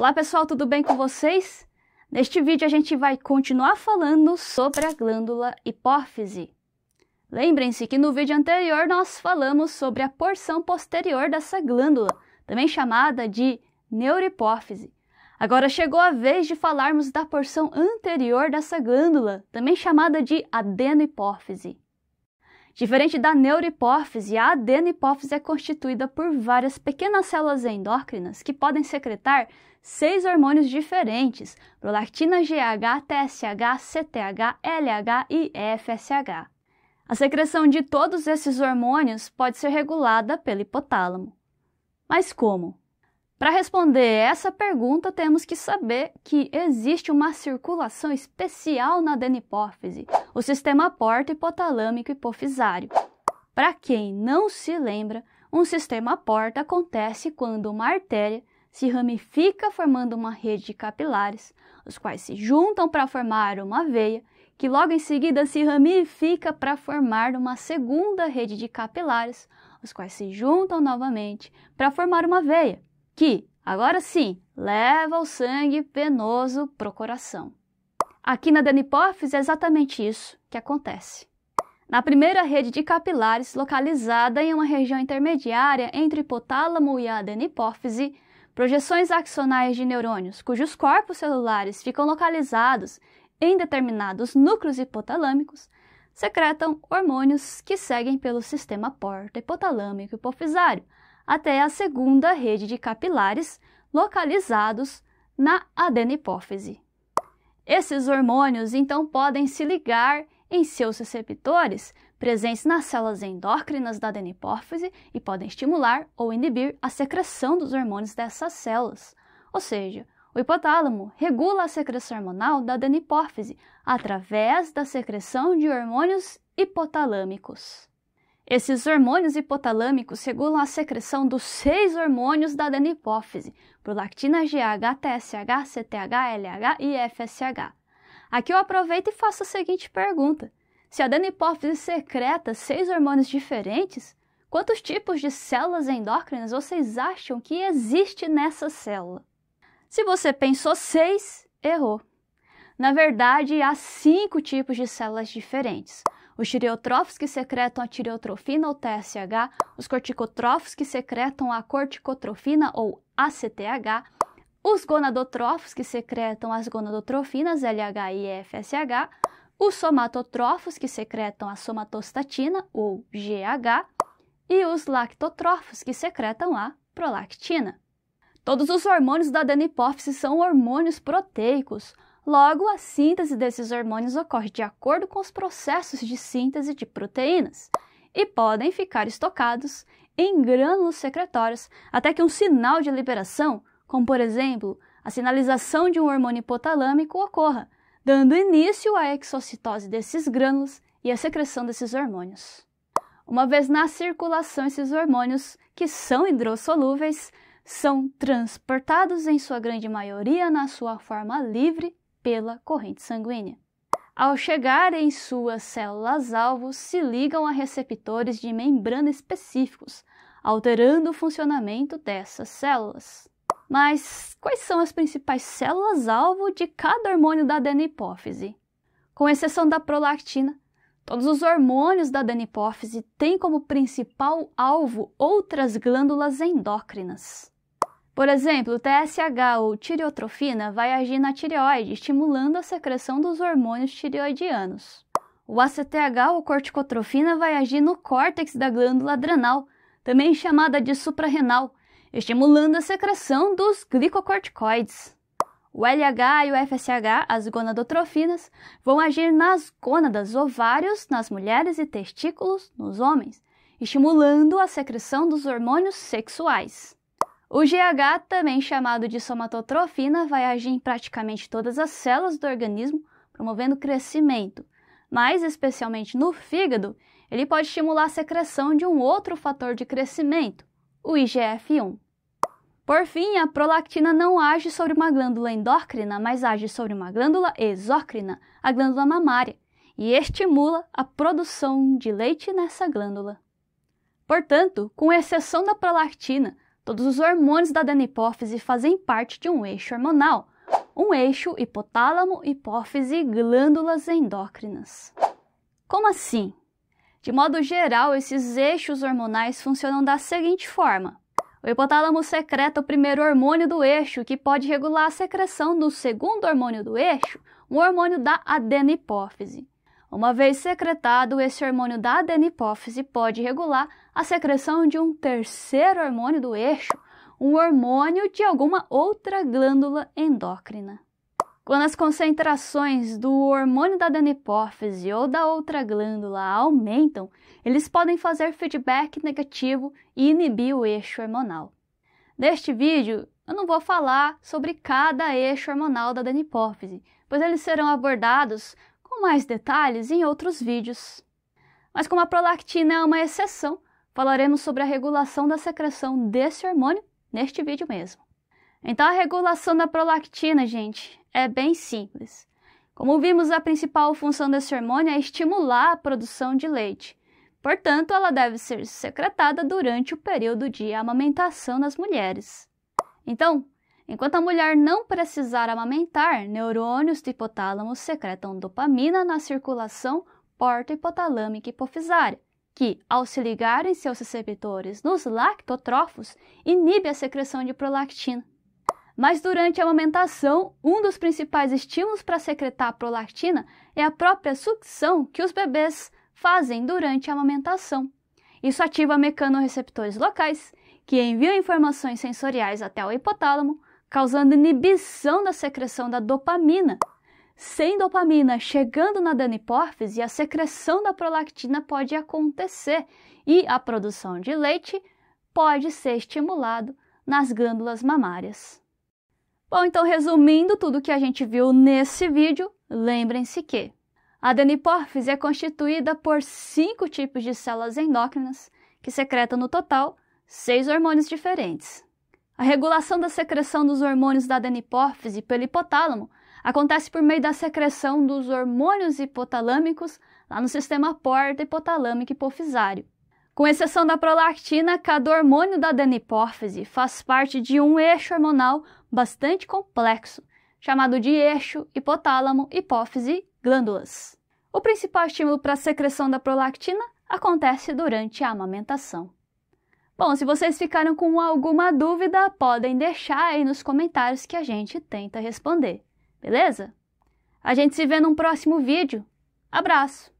Olá pessoal, tudo bem com vocês? Neste vídeo a gente vai continuar falando sobre a glândula hipófise. Lembrem-se que no vídeo anterior nós falamos sobre a porção posterior dessa glândula, também chamada de neurohipófise. Agora chegou a vez de falarmos da porção anterior dessa glândula, também chamada de adenohipófise. Diferente da neurohipófise, a adenohipófise é constituída por várias pequenas células endócrinas que podem secretar seis hormônios diferentes: prolactina, GH, TSH, CTH, LH e FSH. A secreção de todos esses hormônios pode ser regulada pelo hipotálamo. Mas como? Para responder essa pergunta, temos que saber que existe uma circulação especial na adenohipófise, o sistema porta hipotalâmico hipofisário. Para quem não se lembra, um sistema porta acontece quando uma artéria se ramifica formando uma rede de capilares, os quais se juntam para formar uma veia, que logo em seguida se ramifica para formar uma segunda rede de capilares, os quais se juntam novamente para formar uma veia que, agora sim, leva o sangue penoso pro coração. Aqui na adenipófise é exatamente isso que acontece. Na primeira rede de capilares, localizada em uma região intermediária entre hipotálamo e a adenipófise, projeções axonais de neurônios cujos corpos celulares ficam localizados em determinados núcleos hipotalâmicos secretam hormônios que seguem pelo sistema porta hipotalâmico hipofisário, até a segunda rede de capilares localizados na adenipófise. Esses hormônios então podem se ligar em seus receptores presentes nas células endócrinas da adenipófise e podem estimular ou inibir a secreção dos hormônios dessas células. Ou seja, o hipotálamo regula a secreção hormonal da adenipófise através da secreção de hormônios hipotalâmicos. Esses hormônios hipotalâmicos regulam a secreção dos seis hormônios da adenohipófise, prolactina GH, TSH, CTH, LH e FSH. Aqui eu aproveito e faço a seguinte pergunta. Se a adenohipófise secreta seis hormônios diferentes, quantos tipos de células endócrinas vocês acham que existe nessa célula? Se você pensou seis, errou. Na verdade, há cinco tipos de células diferentes. Os tireotrófos que secretam a tireotrofina ou TSH, os corticotrofos que secretam a corticotrofina ou ACTH, os gonadotrófos que secretam as gonadotrofinas LH e FSH, os somatotrófos que secretam a somatostatina ou GH e os lactotrófos que secretam a prolactina. Todos os hormônios da adenohipófise são hormônios proteicos. Logo, a síntese desses hormônios ocorre de acordo com os processos de síntese de proteínas e podem ficar estocados em grânulos secretórios até que um sinal de liberação, como por exemplo a sinalização de um hormônio hipotalâmico, ocorra, dando início à exocitose desses grânulos e à secreção desses hormônios. Uma vez na circulação, esses hormônios, que são hidrossolúveis, são transportados em sua grande maioria na sua forma livre pela corrente sanguínea. Ao chegar em suas células-alvo, se ligam a receptores de membrana específicos, alterando o funcionamento dessas células. Mas quais são as principais células-alvo de cada hormônio da adenopófise? Com exceção da prolactina, todos os hormônios da adenopófise têm como principal alvo outras glândulas endócrinas. Por exemplo, o TSH ou tireotrofina vai agir na tireoide, estimulando a secreção dos hormônios tireoidianos. O ACTH ou corticotrofina vai agir no córtex da glândula adrenal, também chamada de suprarrenal, estimulando a secreção dos glicocorticoides. O LH e o FSH, as gonadotrofinas, vão agir nas gônadas, ovários, nas mulheres e testículos, nos homens, estimulando a secreção dos hormônios sexuais. O GH, também chamado de somatotrofina, vai agir em praticamente todas as células do organismo, promovendo crescimento. Mas, especialmente no fígado, ele pode estimular a secreção de um outro fator de crescimento, o IGF-1. Por fim, a prolactina não age sobre uma glândula endócrina, mas age sobre uma glândula exócrina, a glândula mamária, e estimula a produção de leite nessa glândula. Portanto, com exceção da prolactina, Todos os hormônios da adenohipófise fazem parte de um eixo hormonal, um eixo hipotálamo, hipófise e glândulas endócrinas. Como assim? De modo geral, esses eixos hormonais funcionam da seguinte forma. O hipotálamo secreta o primeiro hormônio do eixo, que pode regular a secreção do segundo hormônio do eixo, um hormônio da adenopófise. Uma vez secretado, esse hormônio da adenipófise pode regular a secreção de um terceiro hormônio do eixo, um hormônio de alguma outra glândula endócrina. Quando as concentrações do hormônio da adenipófise ou da outra glândula aumentam, eles podem fazer feedback negativo e inibir o eixo hormonal. Neste vídeo, eu não vou falar sobre cada eixo hormonal da adenipófise, pois eles serão abordados mais detalhes em outros vídeos. Mas como a prolactina é uma exceção, falaremos sobre a regulação da secreção desse hormônio neste vídeo mesmo. Então a regulação da prolactina, gente, é bem simples. Como vimos, a principal função desse hormônio é estimular a produção de leite. Portanto, ela deve ser secretada durante o período de amamentação nas mulheres. Então, Enquanto a mulher não precisar amamentar, neurônios do hipotálamo secretam dopamina na circulação porta hipotalâmica hipofisária, que, ao se ligarem seus receptores nos lactotrófos, inibe a secreção de prolactina. Mas durante a amamentação, um dos principais estímulos para secretar a prolactina é a própria sucção que os bebês fazem durante a amamentação. Isso ativa mecanorreceptores locais, que enviam informações sensoriais até o hipotálamo, causando inibição da secreção da dopamina. Sem dopamina chegando na danipórfise, a secreção da prolactina pode acontecer e a produção de leite pode ser estimulado nas glândulas mamárias. Bom, então resumindo tudo que a gente viu nesse vídeo, lembrem-se que a adenipórfise é constituída por cinco tipos de células endócrinas, que secretam no total seis hormônios diferentes. A regulação da secreção dos hormônios da adenipófise pelo hipotálamo acontece por meio da secreção dos hormônios hipotalâmicos lá no sistema porta hipotalâmico hipofisário. Com exceção da prolactina, cada hormônio da adenipófise faz parte de um eixo hormonal bastante complexo, chamado de eixo hipotálamo-hipófise-glândulas. O principal estímulo para a secreção da prolactina acontece durante a amamentação. Bom, se vocês ficaram com alguma dúvida, podem deixar aí nos comentários que a gente tenta responder, beleza? A gente se vê num próximo vídeo. Abraço!